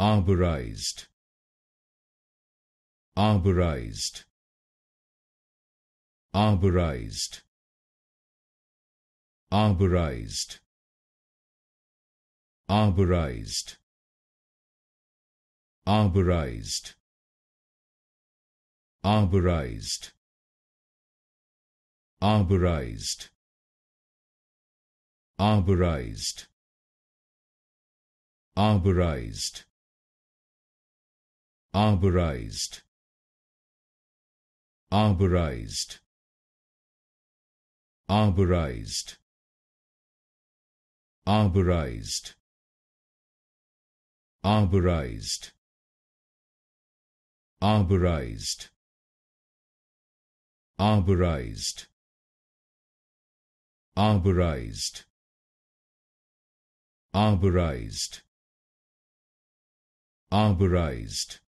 arborized arborized arborized arborized arborized arborized arborized arborized arborized arborized arborized arborized arborized arborized arborized arborized arborized arborized arborized arborized